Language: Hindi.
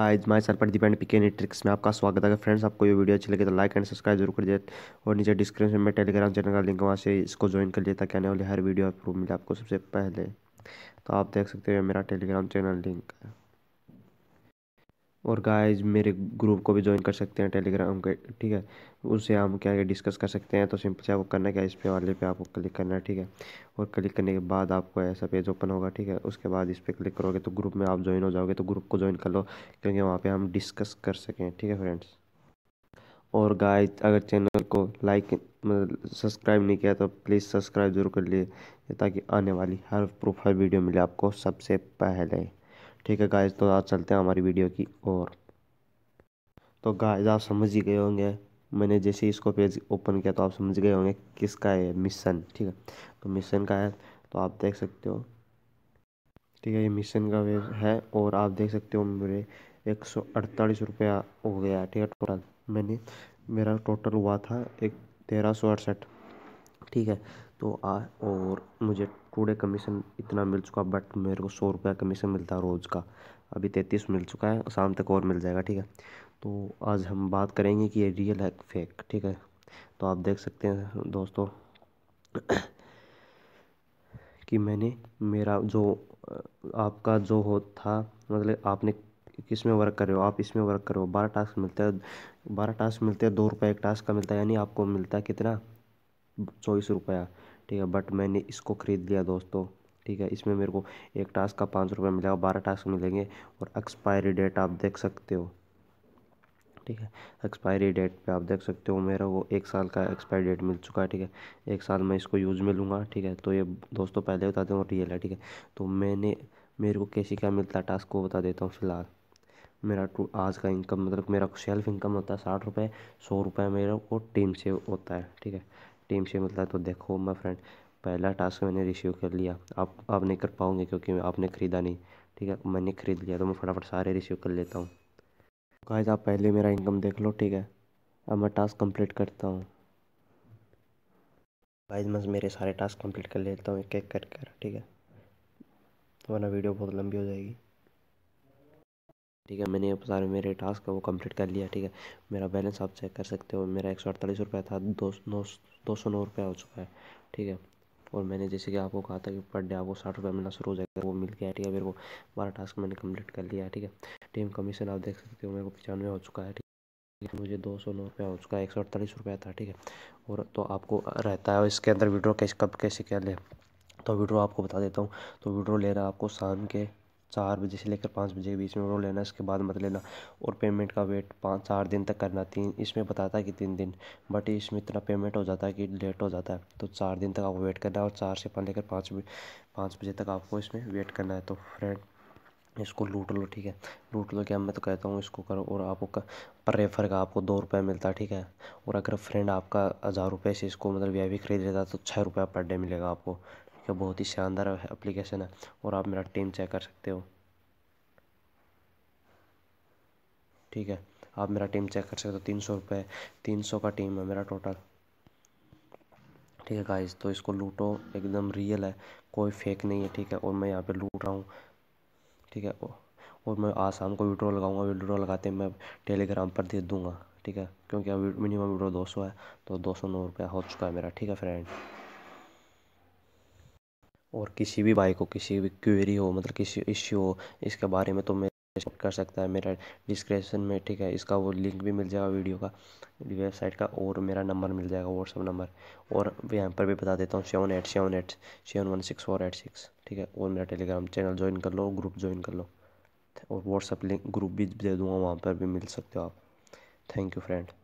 आज माई सर पर डिपेंड पिके ट्रिक्स में आपका स्वागत है फ्रेंड्स आपको ये वीडियो अच्छी लगे तो लाइक एंड सब्सक्राइब जरूर कर दिए और नीचे डिस्क्रिप्शन में टेलीग्राम चैनल का लिंक वहाँ से इसको ज्वाइन कर लिया ताकि आने वाली हर वीडियो अप्रूव मिले आपको सबसे पहले तो आप देख सकते हो मेरा टेलीग्राम चैनल लिंक है और गाइस मेरे ग्रुप को भी ज्वाइन कर सकते हैं टेलीग्राम के ठीक है उससे हम क्या क्या डिस्कस कर सकते हैं तो सिंपल से आपको करना है क्या इस पे वाले पे आपको क्लिक करना है ठीक है और क्लिक करने के बाद आपको ऐसा पेज ओपन होगा ठीक है उसके बाद इस पर क्लिक करोगे तो ग्रुप में आप ज्वाइन हो जाओगे तो ग्रुप को ज्वाइन कर लो क्योंकि वहाँ पर हम डिस्कस कर सकें ठीक है फ्रेंड्स और गाय अगर चैनल को लाइक मतलब सब्सक्राइब नहीं किया तो प्लीज़ सब्सक्राइब जरूर कर लिए ताकि आने वाली हर प्रोफाइल वीडियो मिले आपको सबसे पहले ठीक है गाइस तो आज चलते हैं हमारी वीडियो की और तो गाइस आप समझ ही गए होंगे मैंने जैसे इसको पेज ओपन किया तो आप समझ गए होंगे किसका है मिशन ठीक है तो मिशन का है तो आप देख सकते हो ठीक है ये मिशन का वेब है और आप देख सकते हो मेरे एक सौ अड़तालीस रुपया हो गया ठीक है टोटल मैंने मेरा टोटल हुआ था एक तेरह सौ अड़सठ ठीक है तो आ और मुझे कूड़े कमीशन इतना मिल चुका बट मेरे को सौ रुपया कमीशन मिलता है रोज़ का अभी तैंतीस मिल चुका है शाम तक और मिल जाएगा ठीक है तो आज हम बात करेंगे कि ये रियल है फेक ठीक है तो आप देख सकते हैं दोस्तों कि मैंने मेरा जो आपका जो हो था मतलब आपने किस में वर्क कर रहे हो आप इसमें वर्क कर रहे हो बारह टास्क मिलते हैं बारह टास्क मिलते हैं दो रुपये एक टास्क का मिलता है यानी आपको मिलता है कितना चौबीस रुपया ठीक है बट मैंने इसको ख़रीद लिया दोस्तों ठीक है इसमें मेरे को एक टास्क का पाँच रुपये मिलेगा बारह टास्क मिलेंगे और एक्सपायरी डेट आप देख सकते हो ठीक है एक्सपायरी डेट पे आप देख सकते हो मेरा वो एक साल का एक्सपायरी डेट मिल चुका है ठीक है एक साल मैं इसको यूज़ में लूँगा ठीक है तो ये दोस्तों पहले बता दूँ रियल है ठीक है तो मैंने मेरे को कैसे क्या मिलता है टास्क को बता देता हूँ फ़िलहाल मेरा टू आज का इनकम मतलब मेरा सेल्फ इनकम होता है साठ रुपये सौ रुपये मेरे को टीम से होता है ठीक है टीम से मिलता है तो देखो मैं फ्रेंड पहला टास्क मैंने रिसीव कर लिया आप आप नहीं कर पाओगे क्योंकि आपने ख़रीदा नहीं ठीक है मैंने ख़रीद लिया तो मैं फटाफट सारे रिसीव कर लेता हूँ गाइस आप पहले मेरा इनकम देख लो ठीक है अब मैं टास्क कंप्लीट करता हूँ गाइस मैं मेरे सारे टास्क कंप्लीट कर लेता हूँ एक एक कर कर ठीक है तो वरना वीडियो बहुत लंबी हो जाएगी ठीक है मैंने सारे मेरे टास्क वो कंप्लीट कर लिया ठीक है मेरा बैलेंस आप चेक कर सकते हो मेरा एक सौ अड़तालीस रुपये था दो नौ दो सौ नौ रुपये हो चुका है ठीक है और मैंने जैसे कि आपको कहा था कि पर डे आपको साठ रुपये मिलना शुरू हो जाएगा वो मिल गया ठीक है मेरे को बारह टास्क मैंने कंप्लीट कर लिया ठीक है टीम कमीशन आप देख सकते हो मेरे को पचानवे हो चुका है ठीक है मुझे दो सौ नौ रुपया हो चुका है एक सौ अड़तालीस रुपया था ठीक है और तो आपको रहता है इसके अंदर वीड्रो कैसे कब कैसे क्या ले तो वीड्रो आपको बता देता हूँ तो वीड्रो ले रहा है आपको शाम के चार बजे से लेकर पाँच बजे के बीच में लोन लेना इसके बाद मत लेना और पेमेंट का वेट पाँच चार दिन तक करना तीन इसमें बताता है कि तीन दिन बट इसमें इतना पेमेंट हो जाता है कि लेट हो जाता है तो चार दिन तक आपको वेट करना है और चार से पाँच लेकर पाँच पाँच बजे तक आपको इसमें वेट करना है तो फ्रेंड इसको लूट लो ठीक है लूट लो क्या मैं तो कहता हूँ इसको करो और आपको पर रेफर का आपको दो रुपये मिलता है ठीक है और अगर फ्रेंड आपका हज़ार रुपये से इसको मतलब वी खरीद लेता है तो छः रुपये पर डे मिलेगा आपको यह बहुत ही शानदार एप्लीकेशन है और आप मेरा टीम चेक कर सकते हो ठीक है आप मेरा टीम चेक कर सकते हो तीन सौ रुपये तीन सौ का टीम है मेरा टोटल ठीक है गाइस तो इसको लूटो एकदम रियल है कोई फेक नहीं है ठीक है और मैं यहाँ पे लूट रहा हूँ ठीक है और मैं आज शाम को विड्रॉ लगाऊंगा विड्रॉ लगाते मैं टेलीग्राम पर दे दूँगा ठीक है क्योंकि अब मिनिमम विड्रॉ दो सौ है तो दो सौ नौ हो चुका है मेरा ठीक है फ्रेंड और किसी भी भाई को किसी भी क्वेरी हो मतलब किसी इश्यू हो इसके बारे में तो मैं कर सकता है मेरा डिस्क्रिप्शन में ठीक है इसका वो लिंक भी मिल जाएगा वीडियो का वेबसाइट का और मेरा नंबर मिल जाएगा व्हाट्सअप नंबर और यहाँ पर भी बता देता हूँ seven eight seven eight seven one six four eight six ठीक है और मेरा टेलीग्राम चैनल ज्वाइन कर लो ग्रुप ज्वाइन कर लो और व्हाट्सअप लिंक ग्रुप भी दे दूँगा वहाँ पर भी मिल सकते हो आप थैंक यू फ्रेंड